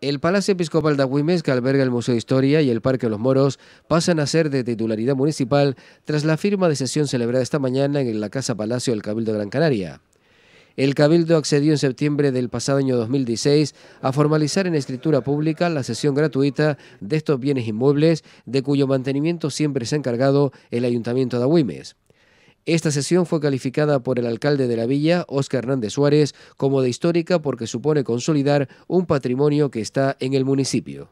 El Palacio Episcopal de Agüimes, que alberga el Museo de Historia y el Parque de los Moros, pasan a ser de titularidad municipal tras la firma de sesión celebrada esta mañana en la Casa Palacio del Cabildo de Gran Canaria. El Cabildo accedió en septiembre del pasado año 2016 a formalizar en escritura pública la sesión gratuita de estos bienes inmuebles de cuyo mantenimiento siempre se ha encargado el Ayuntamiento de Agüimes. Esta sesión fue calificada por el alcalde de la villa, Óscar Hernández Suárez, como de histórica porque supone consolidar un patrimonio que está en el municipio.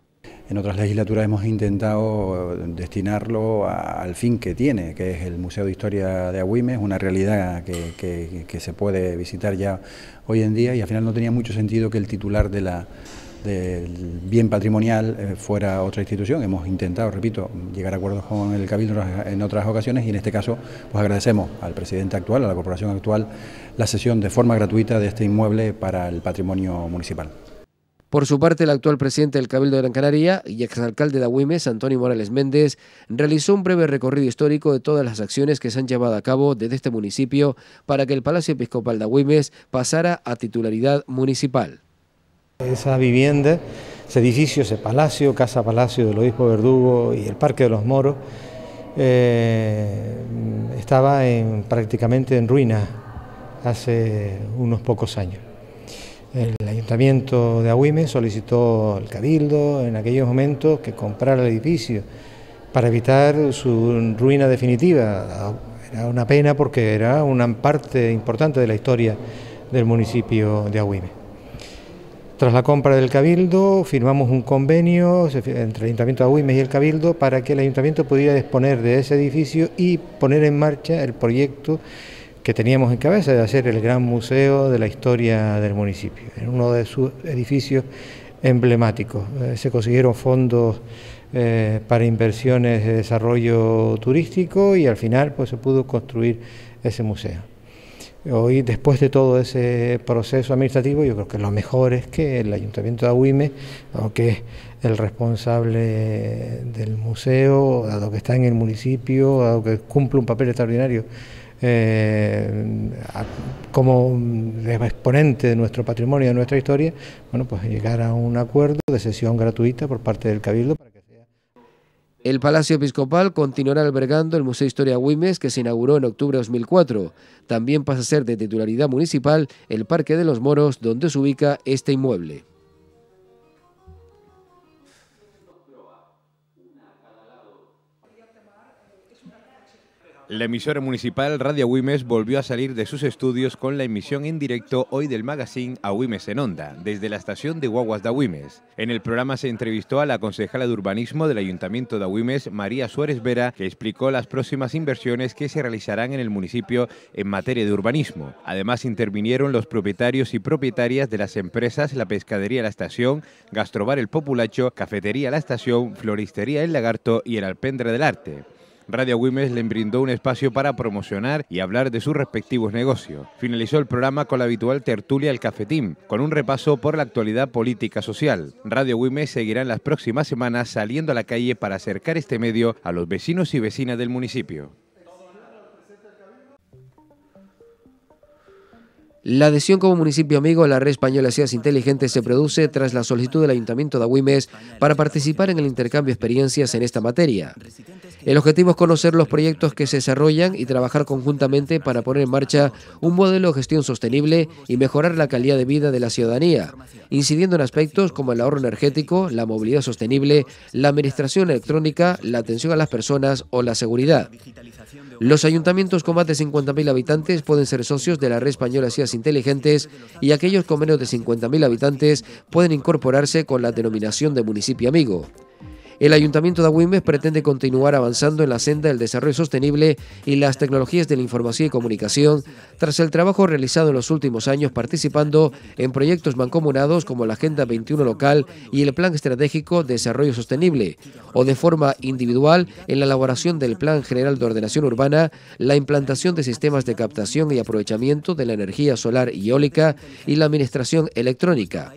En otras legislaturas hemos intentado destinarlo al fin que tiene, que es el Museo de Historia de Agüimes, una realidad que se puede visitar ya hoy en día y al final no tenía mucho sentido que el titular de la, del bien patrimonial eh, fuera otra institución. Hemos intentado, repito, llegar a acuerdos con el Cabildo en otras ocasiones y en este caso pues agradecemos al presidente actual, a la corporación actual, la sesión de forma gratuita de este inmueble para el patrimonio municipal. Por su parte, el actual presidente del Cabildo de Gran Canaria y exalcalde de Agüimes, Antonio Morales Méndez, realizó un breve recorrido histórico de todas las acciones que se han llevado a cabo desde este municipio para que el Palacio Episcopal de Agüimes pasara a titularidad municipal. Esa vivienda, ese edificio, ese palacio, Casa Palacio del Obispo Verdugo y el Parque de los Moros, eh, estaba prácticamente en ruina hace unos pocos años. El ayuntamiento de Agüime solicitó al cabildo en aquellos momentos que comprara el edificio para evitar su ruina definitiva. Era una pena porque era una parte importante de la historia del municipio de Agüime. Tras la compra del Cabildo, firmamos un convenio entre el Ayuntamiento de Agüimes y el Cabildo para que el Ayuntamiento pudiera disponer de ese edificio y poner en marcha el proyecto que teníamos en cabeza de hacer el gran museo de la historia del municipio. En uno de sus edificios emblemáticos. Eh, se consiguieron fondos eh, para inversiones de desarrollo turístico y al final pues, se pudo construir ese museo. Hoy, después de todo ese proceso administrativo, yo creo que lo mejor es que el Ayuntamiento de Agüime, aunque es el responsable del museo, dado que está en el municipio, dado que cumple un papel extraordinario eh, como exponente de nuestro patrimonio, de nuestra historia, bueno, pues llegar a un acuerdo de sesión gratuita por parte del Cabildo. Para el Palacio Episcopal continuará albergando el Museo Historia Güimes, que se inauguró en octubre de 2004. También pasa a ser de titularidad municipal el Parque de los Moros, donde se ubica este inmueble. La emisora municipal Radio Wimes volvió a salir de sus estudios con la emisión en directo hoy del magazine A en Onda, desde la estación de Guaguas de Wimes. En el programa se entrevistó a la concejala de urbanismo del Ayuntamiento de Wimes, María Suárez Vera, que explicó las próximas inversiones que se realizarán en el municipio en materia de urbanismo. Además intervinieron los propietarios y propietarias de las empresas La Pescadería La Estación, Gastrobar El Populacho, Cafetería La Estación, Floristería El Lagarto y El Alpendre del Arte. Radio Wimes le brindó un espacio para promocionar y hablar de sus respectivos negocios. Finalizó el programa con la habitual tertulia El Cafetín, con un repaso por la actualidad política social. Radio Wimes seguirá en las próximas semanas saliendo a la calle para acercar este medio a los vecinos y vecinas del municipio. La adhesión como municipio amigo a la red española Ciudades Inteligentes se produce tras la solicitud del Ayuntamiento de Agüimes para participar en el intercambio de experiencias en esta materia. El objetivo es conocer los proyectos que se desarrollan y trabajar conjuntamente para poner en marcha un modelo de gestión sostenible y mejorar la calidad de vida de la ciudadanía, incidiendo en aspectos como el ahorro energético, la movilidad sostenible, la administración electrónica, la atención a las personas o la seguridad. Los ayuntamientos con más de 50.000 habitantes pueden ser socios de la red española Ciudades inteligentes y aquellos con menos de 50.000 habitantes pueden incorporarse con la denominación de municipio amigo. El Ayuntamiento de Agüimes pretende continuar avanzando en la senda del desarrollo sostenible y las tecnologías de la información y comunicación, tras el trabajo realizado en los últimos años participando en proyectos mancomunados como la Agenda 21 local y el Plan Estratégico de Desarrollo Sostenible, o de forma individual en la elaboración del Plan General de Ordenación Urbana, la implantación de sistemas de captación y aprovechamiento de la energía solar y eólica y la administración electrónica.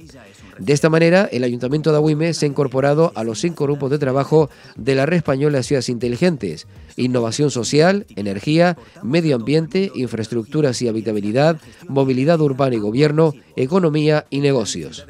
De esta manera, el Ayuntamiento de Agüime se ha incorporado a los cinco grupos de trabajo de la Red Española de Ciudades Inteligentes, Innovación Social, Energía, Medio Ambiente, Infraestructura y Habitabilidad, Movilidad Urbana y Gobierno, Economía y Negocios.